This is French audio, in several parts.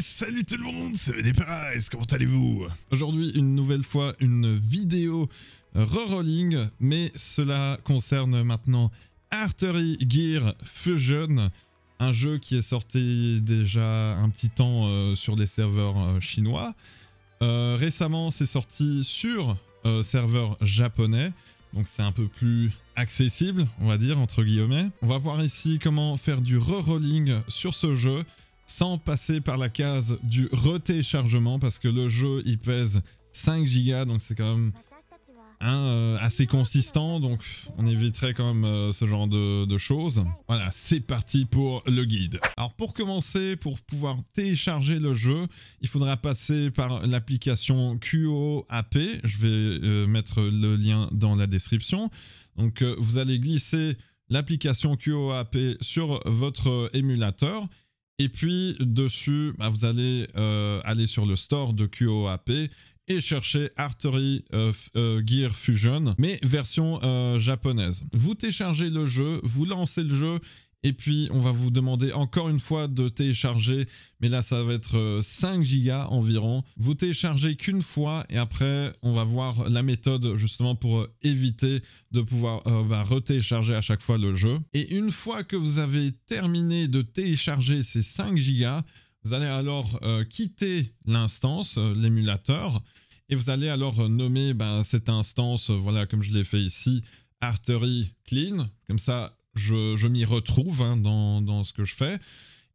salut tout le monde, c'est VDPRS, comment allez-vous Aujourd'hui, une nouvelle fois, une vidéo rerolling, mais cela concerne maintenant Artery Gear Fusion, un jeu qui est sorti déjà un petit temps euh, sur des serveurs euh, chinois. Euh, récemment, c'est sorti sur serveur japonais, donc c'est un peu plus accessible, on va dire, entre guillemets. On va voir ici comment faire du rerolling sur ce jeu, sans passer par la case du re-téléchargement parce que le jeu il pèse 5 Go donc c'est quand même euh, assez consistant donc on éviterait quand même euh, ce genre de, choses. Voilà c'est parti pour le guide. Alors pour commencer pour pouvoir télécharger le jeu il faudra passer par l'application QoAP je vais euh, mettre le lien dans la description donc vous allez glisser l'application QoAP sur votre émulateur et puis dessus, bah, vous allez euh, aller sur le store de QOAP et chercher Artery euh, euh, Gear Fusion, mais version japonaise. Vous téléchargez le jeu, vous lancez le jeu, et puis, on va vous demander encore une fois de télécharger, mais là, ça va être 5 euh, gigas environ. Vous téléchargez qu'une fois et après, on va voir la méthode justement pour euh, éviter de pouvoir euh, bah, re-télécharger à chaque fois le jeu. Et une fois que vous avez terminé de télécharger ces 5 gigas, vous allez alors quitter l'instance, l'émulateur, et vous allez alors nommer ben, cette instance, voilà, comme je l'ai fait ici, Artery Clean. Comme ça, je, m'y retrouve hein, dans, ce que je fais.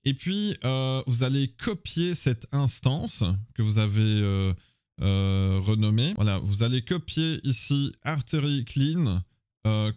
Et puis, euh, vous allez copier cette instance que vous avez euh, euh, renommée. Voilà, vous allez copier ici Artery Clean,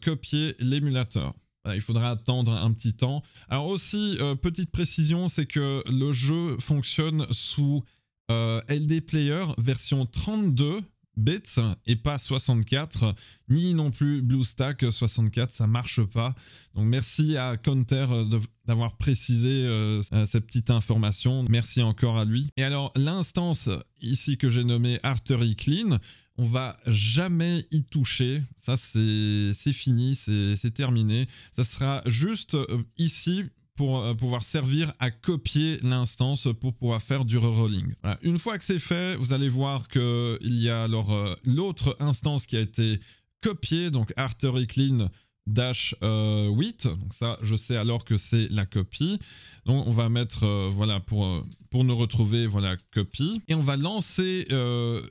copier l'émulateur. il faudra attendre un petit temps. Alors aussi, petite précision, c'est que le jeu fonctionne sous LD Player version 32 Bits et pas 64, ni non plus BlueStack 64, ça marche pas. Donc merci à Counter euh, d'avoir précisé euh, euh, cette petite information. Merci encore à lui. Et alors l'instance ici que j'ai nommée Artery Clean, on va jamais y toucher. Ça c'est fini, c'est terminé. Ça sera juste ici pour euh, pouvoir servir à copier l'instance pour pouvoir faire du rerolling. Une fois que c'est fait, vous allez voir qu'il y a alors euh, l'autre instance qui a été copiée, donc Artery Clean dash 8 euh, donc ça je sais alors que c'est la copie donc on va mettre voilà pour pour nous retrouver voilà copie et on va lancer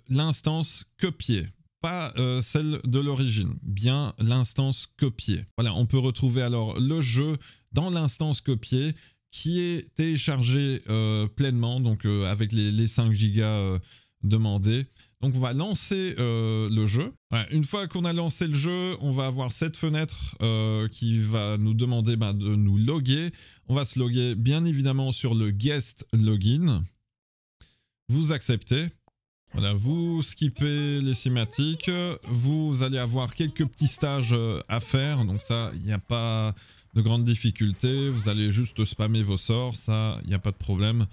l'instance copiée, pas celle de l'origine bien l'instance copiée. voilà on peut retrouver alors le jeu dans l'instance copiée qui est téléchargée euh, pleinement, donc euh, avec les, 5 gigas euh, demandés. Donc on va lancer le jeu. une fois qu'on a lancé le jeu, on va avoir cette fenêtre qui va nous demander ben, de nous loguer. On va se loguer bien évidemment sur le guest login. Vous acceptez. Voilà, vous skippez les cinématiques. Vous allez avoir quelques petits stages à faire. Donc ça, il n'y a pas de grandes difficultés. Vous allez juste spammer vos sorts, ça, il n'y a pas de problème.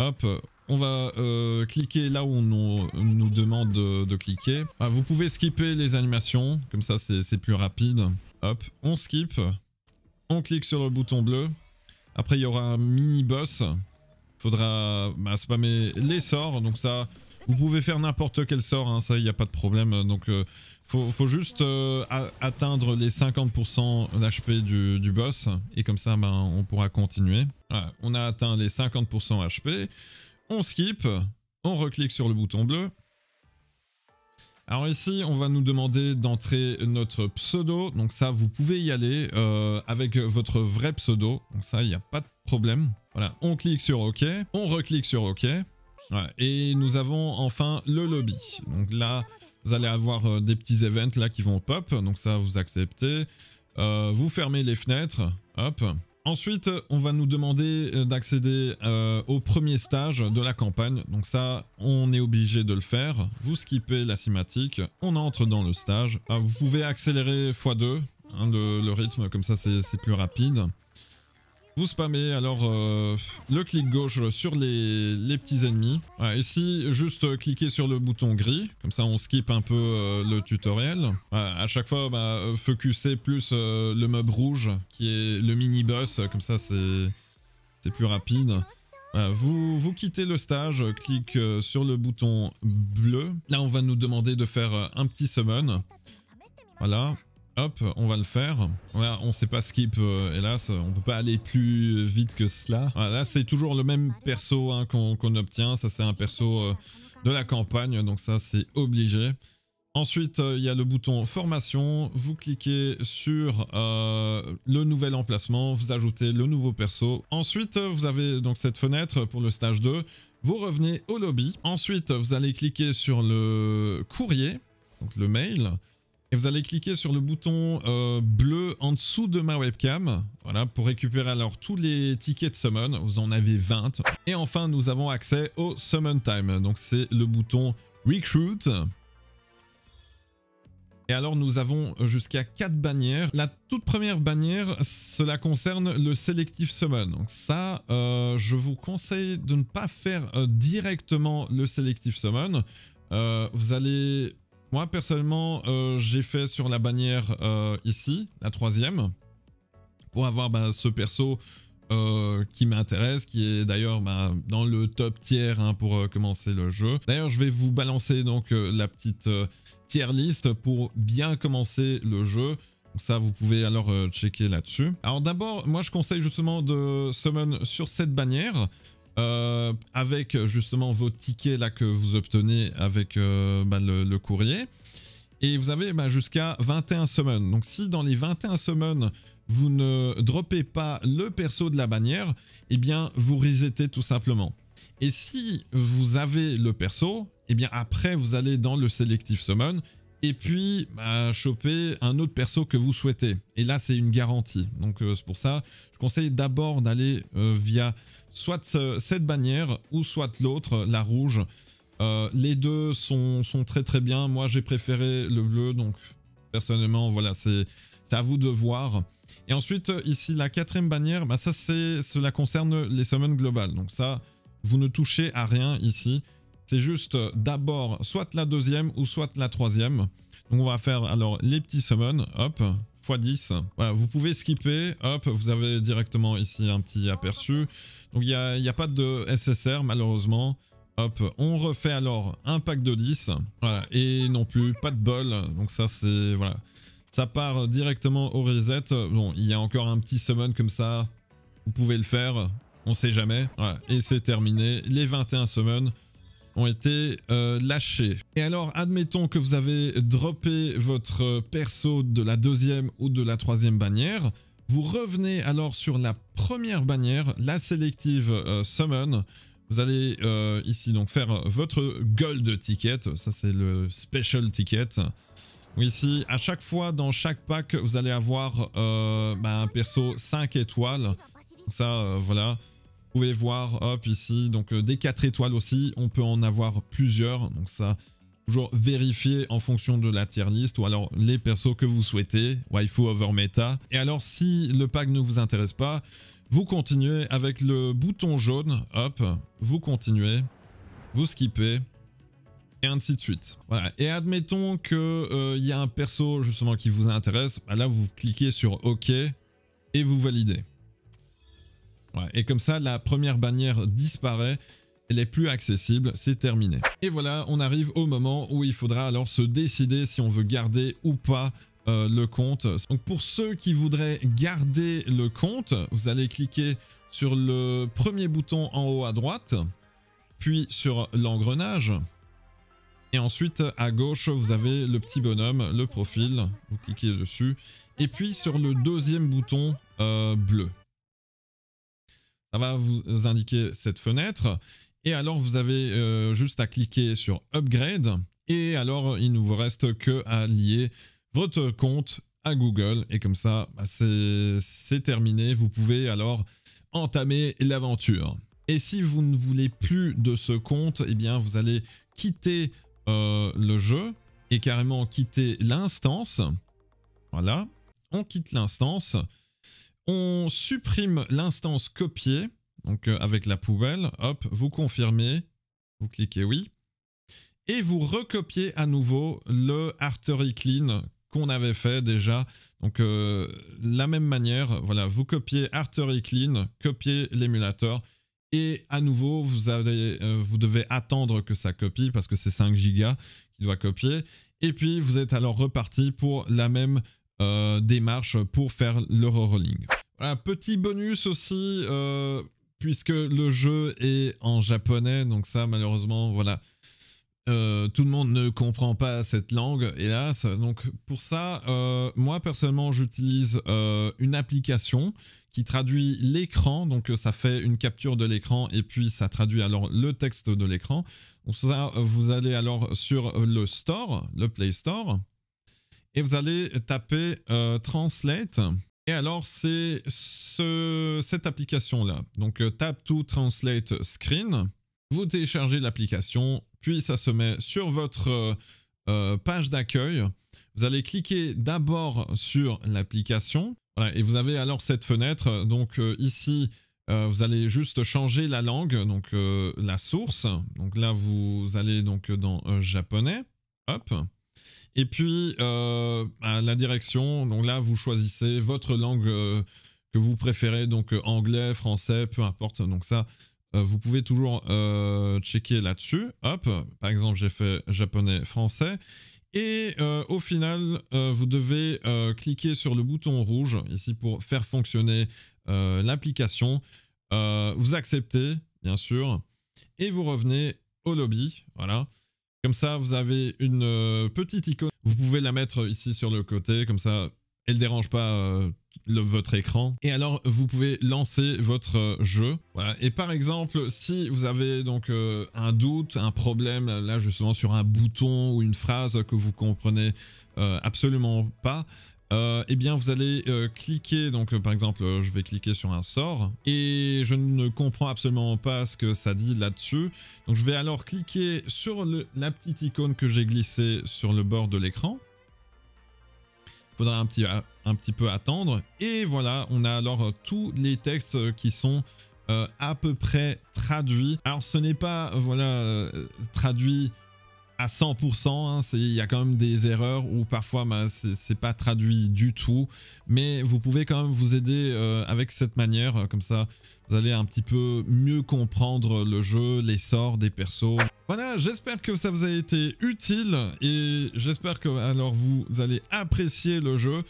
Hop, on va euh, cliquer là où on nous, demande de, cliquer. Ah, vous pouvez skipper les animations, comme ça c'est plus rapide. Hop, on skip, on clique sur le bouton bleu. Après, il y aura un mini-boss. Faudra bah, spammer les sorts, donc ça... Vous pouvez faire n'importe quel sort, hein. ça, il n'y a pas de problème. Donc, euh, faut, faut juste euh, atteindre les 50% d'HP du, du, boss, et comme ça, ben, on pourra continuer. Voilà, on a atteint les 50% HP, on skip, on reclique sur le bouton bleu. Alors ici, on va nous demander d'entrer notre pseudo, donc ça, vous pouvez y aller euh, avec votre vrai pseudo, donc ça, il n'y a pas de problème. Voilà, on clique sur OK, on reclique sur OK, et nous avons enfin le lobby. Donc là, vous allez avoir euh, des petits events là qui vont pop, donc ça vous acceptez. Euh, vous fermez les fenêtres, hop. Ensuite, on va nous demander euh, d'accéder au premier stage de la campagne. Donc ça, on est obligé de le faire. Vous skippez la cinématique, on entre dans le stage. Ah, vous pouvez accélérer x2 hein, le rythme, comme ça c'est plus rapide. Vous spammez alors euh, le clic gauche sur les, petits ennemis. ici, juste cliquez sur le bouton gris, comme ça on skip un peu euh, le tutoriel. à chaque fois, bah, focussez plus euh, le mob rouge, qui est le mini-boss, comme ça c'est plus rapide. vous, vous quittez le stage, clique sur le bouton bleu. Là, on va nous demander de faire un petit summon. Voilà, Hop, on va le faire. Voilà, on sait pas skip, euh, hélas, on peut pas aller plus vite que cela. là, c'est toujours le même perso hein, qu'on obtient, ça c'est un perso euh, de la campagne, donc ça c'est obligé. Ensuite, euh, il y a le bouton formation, vous cliquez sur le nouvel emplacement, vous ajoutez le nouveau perso. Ensuite, vous avez donc cette fenêtre pour le stage 2, vous revenez au lobby. Ensuite, vous allez cliquer sur le courrier, donc le mail. Et vous allez cliquer sur le bouton euh, bleu en dessous de ma webcam. Voilà, pour récupérer alors tous les tickets de summon. Vous en avez 20. Et enfin, nous avons accès au summon time. Donc c'est le bouton recruit. Et alors nous avons jusqu'à 4 bannières. La toute première bannière, cela concerne le Selective Summon. Donc ça, euh, je vous conseille de ne pas faire euh, directement le Selective Summon. vous allez moi, personnellement, euh, j'ai fait sur la bannière euh, ici, la troisième, pour avoir bah, ce perso euh, qui m'intéresse, qui est d'ailleurs bah, dans le top tiers hein, pour commencer le jeu. D'ailleurs, je vais vous balancer donc la petite tier list pour bien commencer le jeu. Donc ça, vous pouvez alors checker là-dessus. Alors d'abord, moi je conseille justement de summon sur cette bannière. Euh, avec euh, justement vos tickets là que vous obtenez avec euh, bah, le, courrier. Et vous avez bah, jusqu'à 21 semaines. Donc si dans les 21 semaines, vous ne droppez pas le perso de la bannière, eh bien vous resetez tout simplement. Et si vous avez le perso, eh bien après vous allez dans le sélectif Summon et puis bah, choper un autre perso que vous souhaitez. Et là c'est une garantie. Donc c'est pour ça, je conseille d'abord d'aller via soit euh, cette bannière ou soit l'autre, la rouge. Euh, les deux sont, sont, très très bien. Moi j'ai préféré le bleu, donc personnellement voilà, c'est à vous de voir. Et ensuite euh, ici la quatrième bannière, bah, ça c'est cela concerne les summons globales. Donc ça, vous ne touchez à rien ici. C'est juste d'abord soit la deuxième ou soit la troisième. Donc on va faire alors les petits summons, hop, x10. Voilà, vous pouvez skipper, hop, vous avez directement ici un petit aperçu. Donc il n'y a, y a, pas de SSR malheureusement. Hop, on refait alors un pack de 10. Voilà, et non plus, pas de bol. Donc ça c'est... Voilà. Ça part directement au reset. Bon, il y a encore un petit summon comme ça. Vous pouvez le faire, on sait jamais. Voilà, et c'est terminé. Les 21 summons ont été euh, lâchés. Et alors, admettons que vous avez droppé votre perso de la deuxième ou de la troisième bannière. Vous revenez alors sur la première bannière, la sélective euh, Summon. Vous allez euh, ici donc faire votre gold ticket, ça c'est le special ticket. Ici, à chaque fois dans chaque pack, vous allez avoir bah, un perso 5 étoiles. Ça, voilà pouvez voir, hop, ici, donc euh, des 4 étoiles aussi, on peut en avoir plusieurs, donc ça, toujours vérifier en fonction de la tier list, ou alors les persos que vous souhaitez, waifu over meta. Et alors, si le pack ne vous intéresse pas, vous continuez avec le bouton jaune, hop, vous continuez, vous skippez, et ainsi de suite. Voilà. Et admettons que euh, il y a un perso justement qui vous intéresse, bah, là vous cliquez sur OK et vous validez et comme ça, la première bannière disparaît elle est plus accessible, c'est terminé. Et voilà, on arrive au moment où il faudra alors se décider si on veut garder ou pas euh, le compte. Donc pour ceux qui voudraient garder le compte, vous allez cliquer sur le premier bouton en haut à droite, puis sur l'engrenage. Et ensuite, à gauche, vous avez le petit bonhomme, le profil, vous cliquez dessus, et puis sur le deuxième bouton euh, bleu. Ça va vous indiquer cette fenêtre. Et alors, vous avez euh, juste à cliquer sur Upgrade. Et alors, il ne vous reste que à lier votre compte à Google. Et comme ça, bah, c'est terminé. Vous pouvez alors entamer l'aventure. Et si vous ne voulez plus de ce compte, eh bien, vous allez quitter euh, le jeu et carrément quitter l'instance. Voilà, on quitte l'instance. On supprime l'instance copier, donc euh, avec la poubelle. Hop, vous confirmez, vous cliquez oui. Et vous recopiez à nouveau le Artery Clean qu'on avait fait déjà. Donc euh, la même manière, voilà, vous copiez Artery Clean, copiez l'émulateur. Et à nouveau, vous, avez, euh, vous devez attendre que ça copie parce que c'est 5 gigas qui doit copier. Et puis, vous êtes alors reparti pour la même euh, démarche pour faire le rolling petit bonus aussi, euh, puisque le jeu est en japonais, donc ça malheureusement, voilà. Euh, tout le monde ne comprend pas cette langue, hélas. Donc pour ça, moi personnellement, j'utilise une application qui traduit l'écran. Donc ça fait une capture de l'écran et puis ça traduit alors le texte de l'écran. ça, vous allez alors sur le store, le Play Store et vous allez taper euh, Translate. Et alors, c'est cette application-là. Donc, euh, Tap to Translate Screen. Vous téléchargez l'application, puis ça se met sur votre euh, page d'accueil. Vous allez cliquer d'abord sur l'application. et vous avez alors cette fenêtre. Donc, ici, vous allez juste changer la langue, donc la source. Donc là, vous allez donc dans japonais. Hop. Et puis, euh, à la direction, donc là, vous choisissez votre langue euh, que vous préférez, donc euh, anglais, français, peu importe. Donc ça, vous pouvez toujours checker là-dessus. Hop, par exemple, j'ai fait japonais, français. Et au final, vous devez cliquer sur le bouton rouge, ici, pour faire fonctionner l'application. vous acceptez, bien sûr, et vous revenez au lobby, voilà. Comme ça, vous avez une euh, petite icône. Vous pouvez la mettre ici sur le côté, comme ça, elle dérange pas euh, votre écran. Et alors, vous pouvez lancer votre euh, jeu. Et par exemple, si vous avez donc un doute, un problème, là justement sur un bouton ou une phrase que vous comprenez absolument pas, euh, eh bien vous allez euh, cliquer, donc euh, par exemple je vais cliquer sur un sort, et je ne comprends absolument pas ce que ça dit là-dessus, donc je vais alors cliquer sur la petite icône que j'ai glissée sur le bord de l'écran, il faudra un petit, un petit peu attendre, et voilà, on a alors tous les textes qui sont à peu près traduits, alors ce n'est pas, voilà, traduit à 100%. Hein, il y a quand même des erreurs ou parfois ben, c'est pas traduit du tout. Mais vous pouvez quand même vous aider euh, avec cette manière. Comme ça, vous allez un petit peu mieux comprendre le jeu, les sorts des persos. Voilà, j'espère que ça vous a été utile. Et j'espère que alors vous allez apprécier le jeu.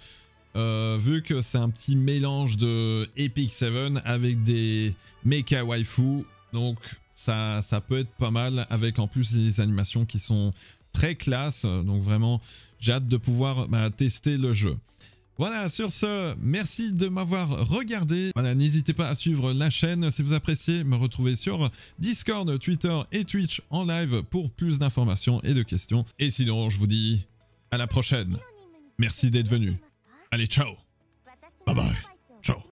Euh, vu que c'est un petit mélange de Epic 7 avec des mecha waifu. Donc ça, peut être pas mal avec en plus les animations qui sont très classe. Donc vraiment, j'ai hâte de pouvoir bah, tester le jeu. Voilà, sur ce, merci de m'avoir regardé. Voilà, n'hésitez pas à suivre la chaîne si vous appréciez. Me retrouver sur Discord, Twitter et Twitch en live pour plus d'informations et de questions. Et sinon, je vous dis à la prochaine. Merci d'être venu. Allez, ciao. Bye bye. Ciao.